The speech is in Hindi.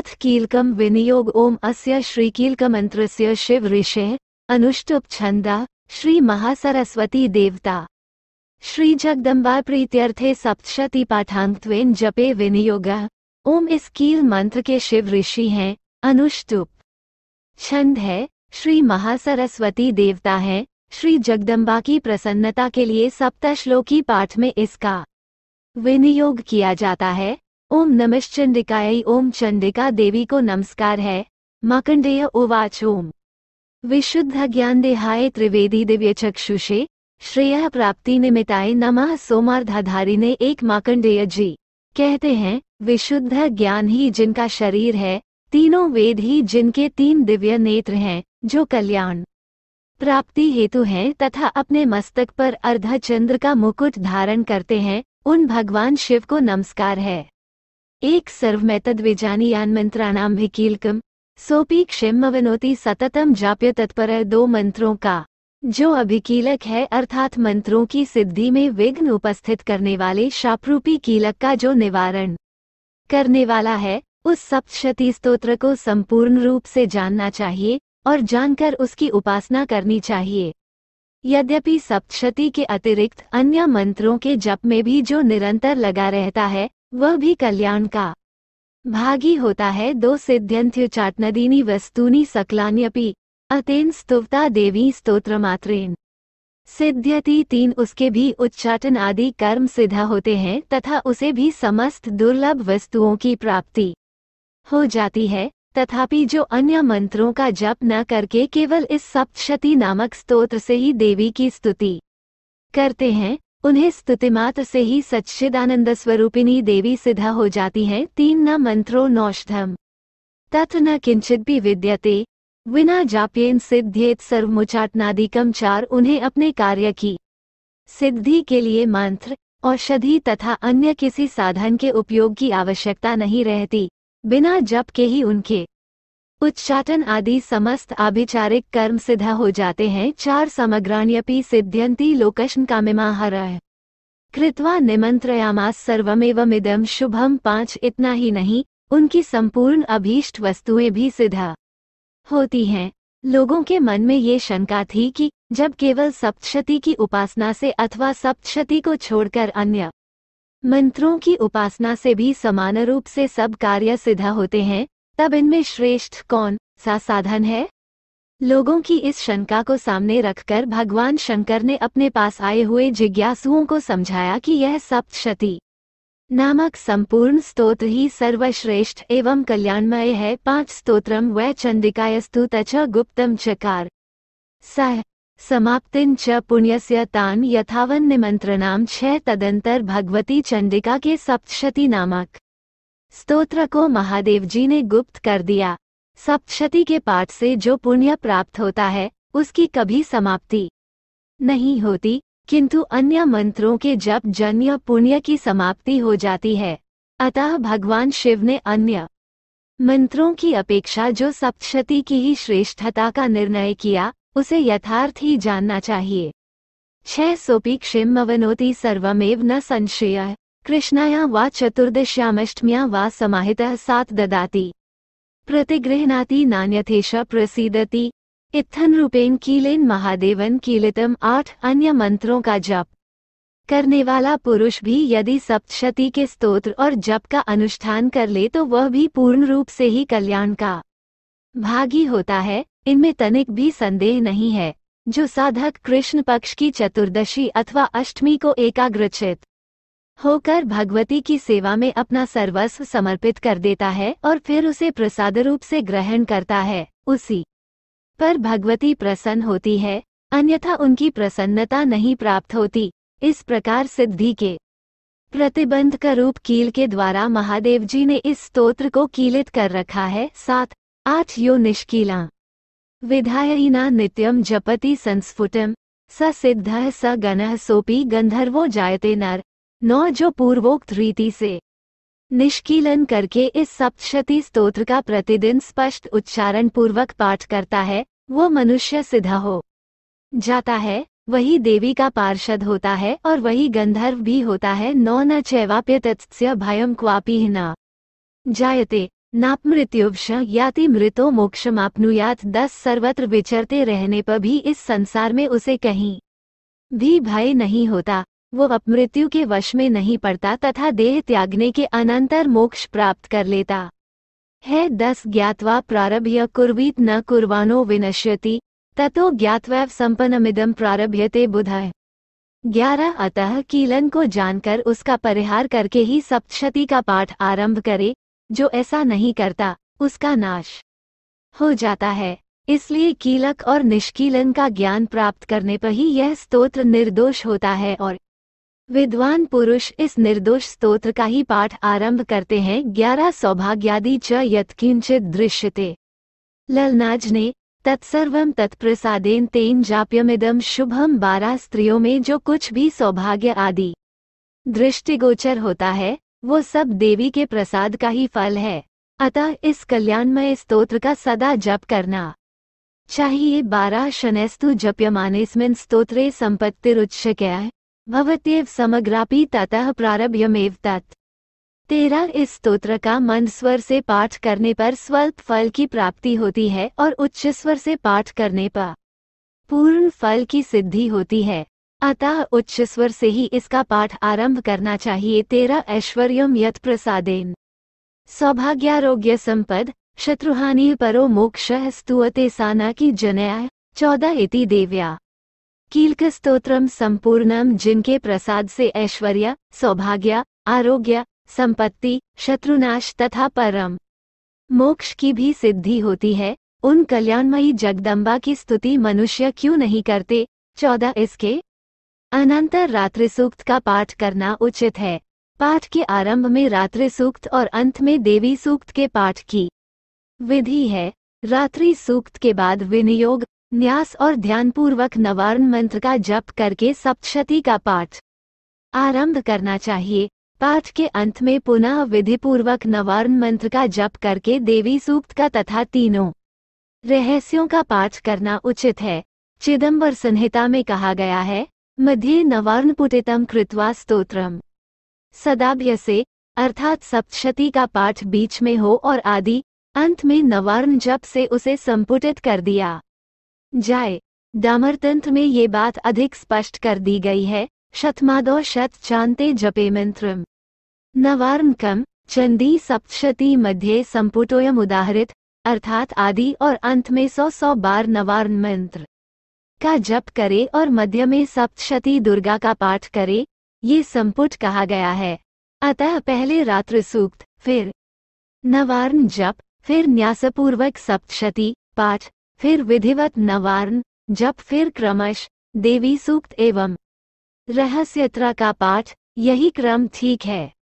अथ कीलकम विनियोग ओम अस्य अनुष्टुप छंदा श्री महासरस्वती देवता श्री जगदम्बा प्रीत्यर्थे सप्तशती सप्तशतिपाठाङ्क्त्वेन जपे विनियोग ओम इस कील मंत्र के शिव ऋषि हैं अनुष्टुप छंद है श्री महासरस्वती देवता है श्री जगदम्बा की प्रसन्नता के लिए सप्तश्लोकी पाठ में इसका विनियोग किया जाता है ओम नमः ओम चंडिका देवी को नमस्कार है माकंडेय उवाच ओम विशुद्ध ज्ञान देहाय त्रिवेदी दिव्य चक्षुषे श्रेय प्राप्ति निमिताय नमः सोमार्धाधारी ने एक माकंडेय जी कहते हैं विशुद्ध ज्ञान ही जिनका शरीर है तीनों वेद ही जिनके तीन दिव्य नेत्र हैं जो कल्याण प्राप्ति हेतु हैं तथा अपने मस्तक पर अर्धचंद्र का मुकुट धारण करते हैं उन भगवान शिव को नमस्कार है एक यान सर्वमेतद्विजानीयान्मन्त्राणां भिकीलकम सोपी क्षेम क्षम्यवनोति सततम जाप्य तत्पर दो मंत्रों का जो अभिकीलक है अर्थात मंत्रों की सिद्धि में विघ्न उपस्थित करने वाले शापरूपी कीलक का जो निवारण करने वाला है उस सप्तशती स्तोत्र को संपूर्ण रूप से जानना चाहिए और जानकर उसकी उपासना करनी चाहिए यद्यपि सप्तशती के अतिरिक्त अन्य मंत्रों के जप में भी जो निरंतर लगा रहता है वह भी कल्याण का भागी होता है दो चाटनदीनी वस्तूनी सकलान्यपि अतेन स्तुवता देवी मात्रेन सिद्ध्यति तीन उसके भी उच्चाटन आदि कर्म सिद्ध होते हैं तथा उसे भी समस्त दुर्लभ वस्तुओं की प्राप्ति हो जाती है तथापि जो अन्य मंत्रों का जप न करके केवल इस सप्तशती नामक स्तोत्र से ही देवी की स्तुति करते हैं उन्हें मात्र से ही सच्चिदानंद स्वरूपिणी देवी सिद्धा हो जाती हैं तीन न मंत्रो नौषधम तथ न किंचित भी विद्यते विना जाप्येन सिद्ध्येत सर्वमुचाटनादिकम चार उन्हें अपने कार्य की सिद्धि के लिए मंत्र औषधि तथा अन्य किसी साधन के उपयोग की आवश्यकता नहीं रहती बिना जप के ही उनके उच्चाटन आदि समस्त आभिचारिक कर्म सिद्ध हो जाते हैं चार समग्राण्यपि सिद्ध्यंती लोकश्न कामिमाहर कृत्वा निमंत्रयामास मिदम शुभम पांच इतना ही नहीं उनकी संपूर्ण अभीष्ट वस्तुएं भी सिद्धा होती हैं लोगों के मन में ये शंका थी कि जब केवल सप्तशती की उपासना से अथवा सप्तशती को छोड़कर अन्य मंत्रों की उपासना से भी समान रूप से सब कार्य सिद्ध होते हैं तब इनमें श्रेष्ठ कौन सा साधन है लोगों की इस शंका को सामने रखकर भगवान शंकर ने अपने पास आए हुए जिज्ञासुओं को समझाया कि यह सप्तशति नामक संपूर्ण स्तोत्र ही सर्वश्रेष्ठ एवं कल्याणमय है पांच स्तोत्रम व चंडिकायस्तु तच गुप्तम चकार सह समाप्तिन च पुण्यस्य तान यथावन निमंत्रणाम छह तदंतर भगवती चंडिका के सप्तशती नामक स्तोत्र को महादेव जी ने गुप्त कर दिया सप्तशती के पाठ से जो पुण्य प्राप्त होता है उसकी कभी समाप्ति नहीं होती किंतु अन्य मंत्रों के जप जन्य पुण्य की समाप्ति हो जाती है अतः भगवान शिव ने अन्य मंत्रों की अपेक्षा जो सप्तशती की ही श्रेष्ठता का निर्णय किया उसे यथार्थ ही जानना चाहिए छह सोपी क्षेम मवनोति सर्वमेव न संशय कृष्णाया वा चतुर्दश्यामष्टम्या वा समाहितः सात ददाति प्रतिगृह्णाति नान्यथेश प्रसीदति इत्थन रूपेण कीलेन महादेवन कीलितम आठ अन्य मंत्रों का जप करने वाला पुरुष भी यदि सप्तशती के स्तोत्र और जप का अनुष्ठान कर ले तो वह भी पूर्ण रूप से ही कल्याण का भागी होता है इनमें तनिक भी संदेह नहीं है जो साधक कृष्ण पक्ष की चतुर्दशी अथवा अष्टमी को एकाग्रचित होकर भगवती की सेवा में अपना सर्वस्व समर्पित कर देता है और फिर उसे प्रसाद रूप से ग्रहण करता है उसी पर भगवती प्रसन्न होती है अन्यथा उनकी प्रसन्नता नहीं प्राप्त होती इस प्रकार सिद्धि के प्रतिबंध का रूप कील के द्वारा महादेव जी ने इस स्तोत्र को कीलित कर रखा है साथ आठ यो निष्कीला विधायना नित्यम जपति संस्फुटम स सिद्ध स गण सोपी गंधर्वो जायते नर नौ जो पूर्वोक्त रीति से निष्कीलन करके इस सप्तशती स्तोत्र का प्रतिदिन स्पष्ट उच्चारण पूर्वक पाठ करता है वो मनुष्य सिद्धा हो जाता है वही देवी का पार्षद होता है और वही गंधर्व भी होता है नौ न चैवाप्य तत्स्य भयम क्वापी न जायते नापमृत्युवश याति मृतो मोक्ष मापनुयात दस सर्वत्र विचरते रहने पर भी इस संसार में उसे कहीं भी भय नहीं होता वो अपमृत्यु के वश में नहीं पड़ता तथा देह त्यागने के अनंतर मोक्ष प्राप्त कर लेता है दस ज्ञातवा प्रारभ्य कुर्वीत न कुर्वानो विनश्यति ततो ज्ञातवैव संपन्नमिदम प्रारभ्यते बुध ग्यारह अतः कीलन को जानकर उसका परिहार करके ही सप्तशती का पाठ आरंभ करे जो ऐसा नहीं करता उसका नाश हो जाता है इसलिए कीलक और निष्कीलन का ज्ञान प्राप्त करने पर ही यह स्तोत्र निर्दोष होता है और विद्वान पुरुष इस निर्दोष स्तोत्र का ही पाठ आरंभ करते हैं ग्यारह सौभाग्यादि च यत्किंचित दृश्यते ललनाज ने तत्सर्वम तत्प्रसादेन तेन जाप्यमिदम शुभम बारह स्त्रियों में जो कुछ भी सौभाग्य आदि दृष्टिगोचर होता है वो सब देवी के प्रसाद का ही फल है अतः इस कल्याणमय स्तोत्र का सदा जप करना चाहिए बारह शनैस्तु संपत्तिरुच्छ क्या है भवत्येव समग्रापी ततः प्रारभ्यमेव तत् तेरा इस स्तोत्र का मंद स्वर से पाठ करने पर स्वल्प फल की प्राप्ति होती है और उच्च स्वर से पाठ करने पर पूर्ण फल की सिद्धि होती है अतः उच्च स्वर से ही इसका पाठ आरंभ करना चाहिए तेरा ऐश्वर्यम यत प्रसादेन सौभाग्यारोग्य संपद शत्रुहानि परो मोक्ष स्तुअते साना की जनया चौदह इति देव्या कीलक स्तोत्रम संपूर्णम जिनके प्रसाद से ऐश्वर्य सौभाग्य आरोग्य संपत्ति शत्रुनाश तथा परम मोक्ष की भी सिद्धि होती है उन कल्याणमयी जगदम्बा की स्तुति मनुष्य क्यों नहीं करते चौदह इसके अनंतर रात्रि सूक्त का पाठ करना उचित है पाठ के आरंभ में रात्रि सूक्त और अंत में देवी सूक्त के पाठ की विधि है रात्रि सूक्त के बाद विनियोग न्यास और ध्यानपूर्वक नवारण मंत्र का जप करके सप्तशती का पाठ आरंभ करना चाहिए पाठ के अंत में पुनः विधिपूर्वक नवारण मंत्र का जप करके देवी सूक्त का तथा तीनों रहस्यों का पाठ करना उचित है चिदम्बर संहिता में कहा गया है मध्य नवारण पुटितम कृत्वा स्तोत्रम सदाभ्य से अर्थात सप्तशती का पाठ बीच में हो और आदि अंत में नवारण जप से उसे संपुटित कर दिया जाए दामरतंत्र में ये बात अधिक स्पष्ट कर दी गई है शतमादो शत चांते जपे मंत्रम नवार्मकम चंदी सप्तशती मध्य संपुटोयम उदाहरित अर्थात आदि और अंत में सौ सौ बार नवार्न मंत्र का जप करे और मध्य में सप्तशती दुर्गा का पाठ करे ये संपुट कहा गया है अतः पहले रात्र सूक्त फिर नवार्न जप फिर न्यासपूर्वक सप्तशती पाठ फिर विधिवत नवारण जब फिर क्रमश देवी सूक्त एवं रहस्यत्रा का पाठ यही क्रम ठीक है